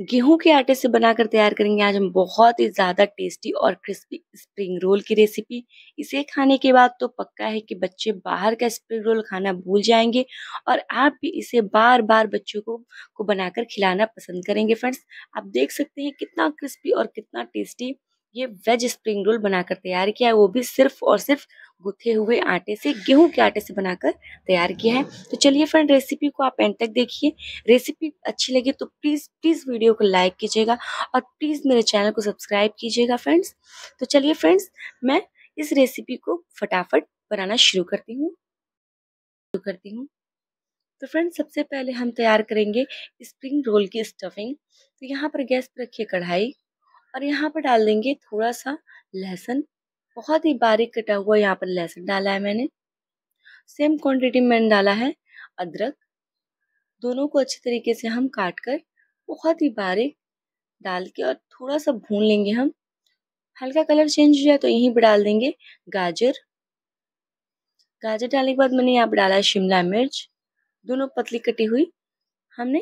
गेहूं के आटे से बनाकर तैयार करेंगे आज हम बहुत ही ज़्यादा टेस्टी और क्रिस्पी स्प्रिंग रोल की रेसिपी इसे खाने के बाद तो पक्का है कि बच्चे बाहर का स्प्रिंग रोल खाना भूल जाएंगे और आप भी इसे बार बार बच्चों को को बनाकर खिलाना पसंद करेंगे फ्रेंड्स आप देख सकते हैं कितना क्रिस्पी और कितना टेस्टी ये वेज स्प्रिंग रोल बनाकर तैयार किया है वो भी सिर्फ और सिर्फ गुथे हुए आटे से गेहूं के आटे से बनाकर तैयार किया है तो चलिए फ्रेंड रेसिपी को आप एंड तक देखिए रेसिपी अच्छी लगी तो प्लीज़ प्लीज़ वीडियो को लाइक कीजिएगा और प्लीज़ मेरे चैनल को सब्सक्राइब कीजिएगा फ्रेंड्स तो चलिए फ्रेंड्स मैं इस रेसिपी को फटाफट बनाना शुरू करती हूँ शुरू करती हूँ तो फ्रेंड्स सबसे पहले हम तैयार करेंगे स्प्रिंग रोल की स्टफिंग तो यहाँ पर गैस पर रखिए कढ़ाई और यहाँ पर डाल देंगे थोड़ा सा लहसुन बहुत ही बारीक कटा हुआ यहाँ पर लहसुन डाला है मैंने सेम क्वांटिटी में मैंने डाला है अदरक दोनों को अच्छे तरीके से हम काट कर बहुत ही बारीक डाल के और थोड़ा सा भून लेंगे हम हल्का कलर चेंज हो जाए तो यहीं पर डाल देंगे गाजर गाजर डालने के बाद मैंने यहाँ पर डाला है शिमला मिर्च दोनों पतली कटी हुई हमने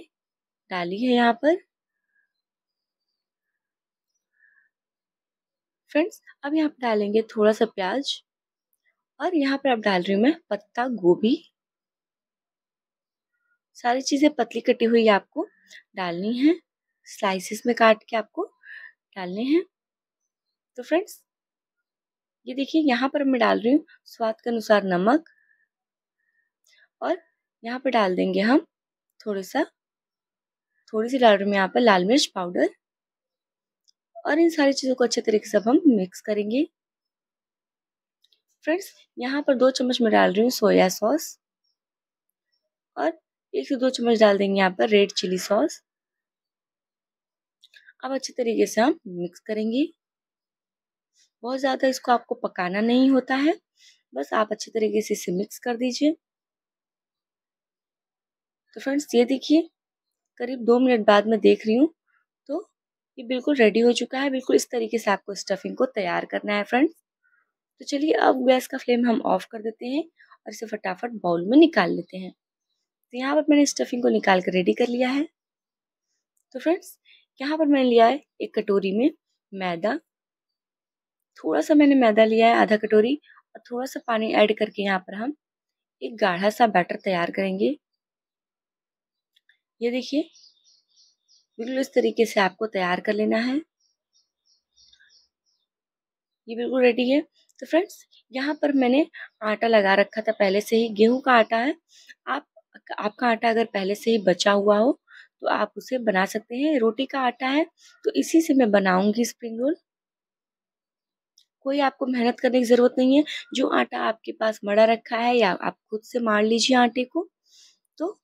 डाली है यहाँ पर फ्रेंड्स अब यहाँ पर डालेंगे थोड़ा सा प्याज और यहाँ पर आप डाल रही हूँ मैं पत्ता गोभी सारी चीज़ें पतली कटी हुई आपको डालनी है स्लाइसिस में काट के आपको डालने हैं तो फ्रेंड्स ये देखिए यहाँ पर मैं डाल रही हूँ स्वाद के अनुसार नमक और यहाँ पर डाल देंगे हम थोड़ा सा थोड़ी सी डाल रही हूँ यहाँ पर लाल मिर्च पाउडर और इन सारी चीज़ों को अच्छे तरीके से अब हम मिक्स करेंगे फ्रेंड्स यहाँ पर दो चम्मच मैं डाल रही हूँ सोया सॉस और एक से दो चम्मच डाल देंगे यहाँ पर रेड चिली सॉस अब अच्छे तरीके से हम मिक्स करेंगे बहुत ज़्यादा इसको आपको पकाना नहीं होता है बस आप अच्छे तरीके से इसे मिक्स कर दीजिए तो फ्रेंड्स ये देखिए करीब दो मिनट बाद मैं देख रही हूँ ये बिल्कुल रेडी हो चुका है बिल्कुल इस तरीके से आपको स्टफिंग को तैयार करना है फ्रेंड्स तो चलिए अब गैस का फ्लेम हम ऑफ कर देते हैं और इसे फटाफट बाउल में निकाल लेते हैं तो यहाँ पर मैंने स्टफिंग को निकाल कर रेडी कर लिया है तो फ्रेंड्स यहाँ पर मैंने लिया है एक कटोरी में मैदा थोड़ा सा मैंने मैदा लिया है आधा कटोरी और थोड़ा सा पानी ऐड करके यहाँ पर हम एक गाढ़ा सा बैटर तैयार करेंगे ये देखिए बिल्कुल इस तरीके से आपको तैयार कर लेना है ये बिल्कुल रेडी है तो फ्रेंड्स यहाँ पर मैंने आटा लगा रखा था पहले से ही गेहूं का आटा है आप आपका आटा अगर पहले से ही बचा हुआ हो तो आप उसे बना सकते हैं रोटी का आटा है तो इसी से मैं बनाऊंगी स्प्रिंग रोल कोई आपको मेहनत करने की ज़रूरत नहीं है जो आटा आपके पास मड़ा रखा है या आप खुद से मार लीजिए आटे को तो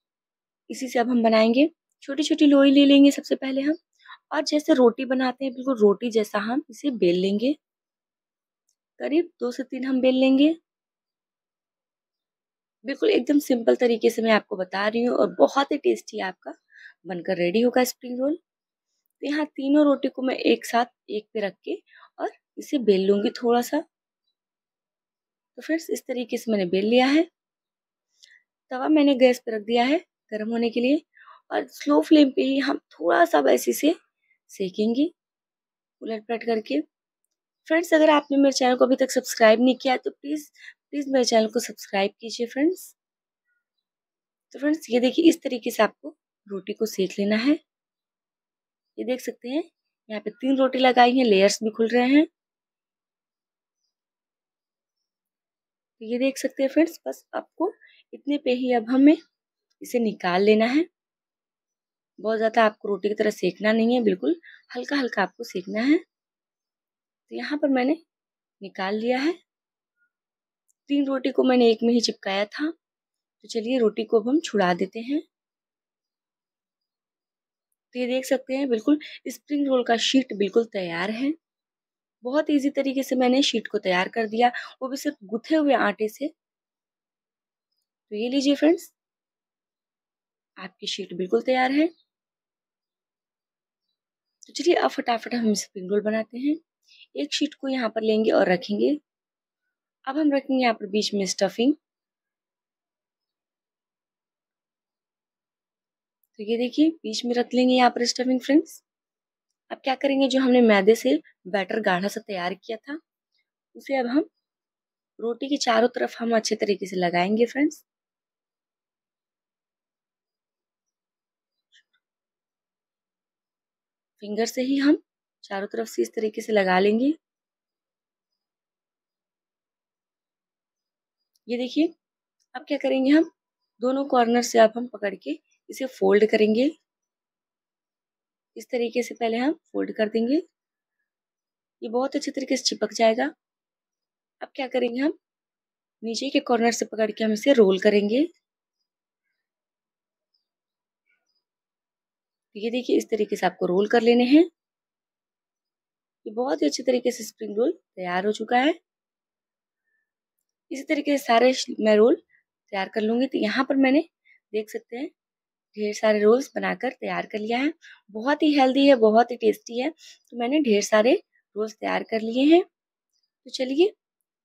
इसी से अब हम बनाएंगे छोटी छोटी लोई ले लेंगे सबसे पहले हम और जैसे रोटी बनाते हैं बिल्कुल रोटी जैसा हम इसे बेल लेंगे करीब दो से तीन हम बेल लेंगे बिल्कुल एकदम सिंपल तरीके से मैं आपको बता रही हूँ और बहुत ही टेस्टी आपका बनकर रेडी होगा स्प्रिंग रोल तो यहाँ तीनों रोटी को मैं एक साथ एक पे रख के और इसे बेल लूंगी थोड़ा सा तो फिर इस तरीके से मैंने बेल लिया है तवा मैंने गैस पर रख दिया है गर्म होने के लिए और स्लो फ्लेम पे ही हम थोड़ा सा वैसे से सेकेंगे उलट पलट करके फ्रेंड्स अगर आपने मेरे चैनल को अभी तक सब्सक्राइब नहीं किया है तो प्लीज़ प्लीज़ मेरे चैनल को सब्सक्राइब कीजिए फ्रेंड्स तो फ्रेंड्स ये देखिए इस तरीके से आपको रोटी को सेक लेना है ये देख सकते हैं यहाँ पे तीन रोटी लगाई हैं लेयर्स भी खुल रहे हैं तो ये देख सकते हैं फ्रेंड्स बस आपको इतने पे ही अब हमें इसे निकाल लेना है बहुत ज़्यादा आपको रोटी की तरह सेकना नहीं है बिल्कुल हल्का हल्का आपको सेकना है तो यहाँ पर मैंने निकाल लिया है तीन रोटी को मैंने एक में ही चिपकाया था तो चलिए रोटी को अब हम छुड़ा देते हैं तो ये देख सकते हैं बिल्कुल स्प्रिंग रोल का शीट बिल्कुल तैयार है बहुत इजी तरीके से मैंने शीट को तैयार कर दिया वो भी सिर्फ गुथे हुए आटे से तो ये लीजिए फ्रेंड्स आपकी शीट बिल्कुल तैयार है तो चलिए अब फटाफट हम स्प्रिंग रोल बनाते हैं एक शीट को यहाँ पर लेंगे और रखेंगे अब हम रखेंगे यहाँ पर बीच में स्टफिंग तो ये देखिए बीच में रख लेंगे यहाँ पर स्टफिंग फ्रेंड्स अब क्या करेंगे जो हमने मैदे से बैटर गाढ़ा सा तैयार किया था उसे अब हम रोटी के चारों तरफ हम अच्छे तरीके से लगाएंगे फ्रेंड्स फिंगर से ही हम चारों तरफ से इस तरीके से लगा लेंगे ये देखिए अब क्या करेंगे हम दोनों कॉर्नर से आप हम पकड़ के इसे फोल्ड करेंगे इस तरीके से पहले हम फोल्ड कर देंगे ये बहुत अच्छे तरीके से चिपक जाएगा अब क्या करेंगे हम नीचे के कॉर्नर से पकड़ के हम इसे रोल करेंगे तो ये देखिए इस तरीके से आपको रोल कर लेने हैं ये बहुत ही अच्छे तरीके से स्प्रिंग रोल तैयार हो चुका है इसी तरीके से सारे मैं रोल तैयार कर लूंगी तो यहाँ पर मैंने देख सकते हैं ढेर सारे रोल्स बनाकर तैयार कर लिया है बहुत ही हेल्दी है बहुत ही टेस्टी है तो मैंने ढेर सारे रोल्स तैयार कर लिए हैं तो चलिए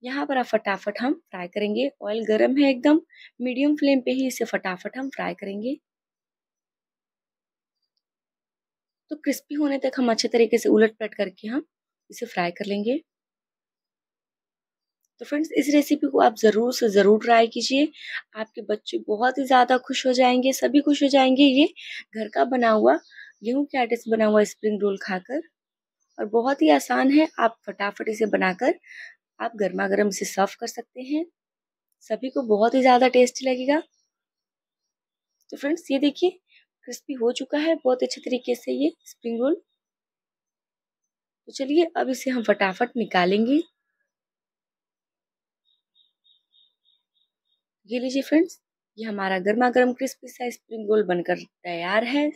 यहाँ पर आप फटाफट हम फ्राई करेंगे ऑयल गर्म है एकदम मीडियम फ्लेम पे ही इसे फटाफट हम फ्राई करेंगे तो क्रिस्पी होने तक हम अच्छे तरीके से उलट पलट करके हम इसे फ्राई कर लेंगे तो फ्रेंड्स इस रेसिपी को आप ज़रूर से ज़रूर ट्राई कीजिए आपके बच्चे बहुत ही ज़्यादा खुश हो जाएंगे सभी खुश हो जाएंगे ये घर का बना हुआ गेहूं के आटे से बना हुआ स्प्रिंग रोल खाकर और बहुत ही आसान है आप फटाफट इसे बनाकर आप गर्मा गर्म इसे सर्व कर सकते हैं सभी को बहुत ही ज़्यादा टेस्टी लगेगा तो फ्रेंड्स ये देखिए क्रिस्पी हो चुका है बहुत अच्छे तरीके से ये स्प्रिंग रोल तो चलिए अब इसे हम फटाफट निकालेंगे ये लीजिए फ्रेंड्स ये हमारा गर्मा गर्म क्रिस्पी सा स्प्रिंग रोल बनकर तैयार है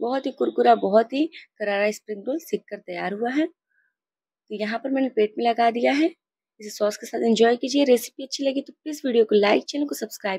बहुत ही कुरकुरा बहुत ही करारा स्प्रिंग रोल सीख कर तैयार हुआ है तो यहाँ पर मैंने पेट में लगा दिया है इसे सॉस के साथ एंजॉय कीजिए रेसिपी अच्छी लगी तो प्लीज़ वीडियो को लाइक चैनल को सब्सक्राइब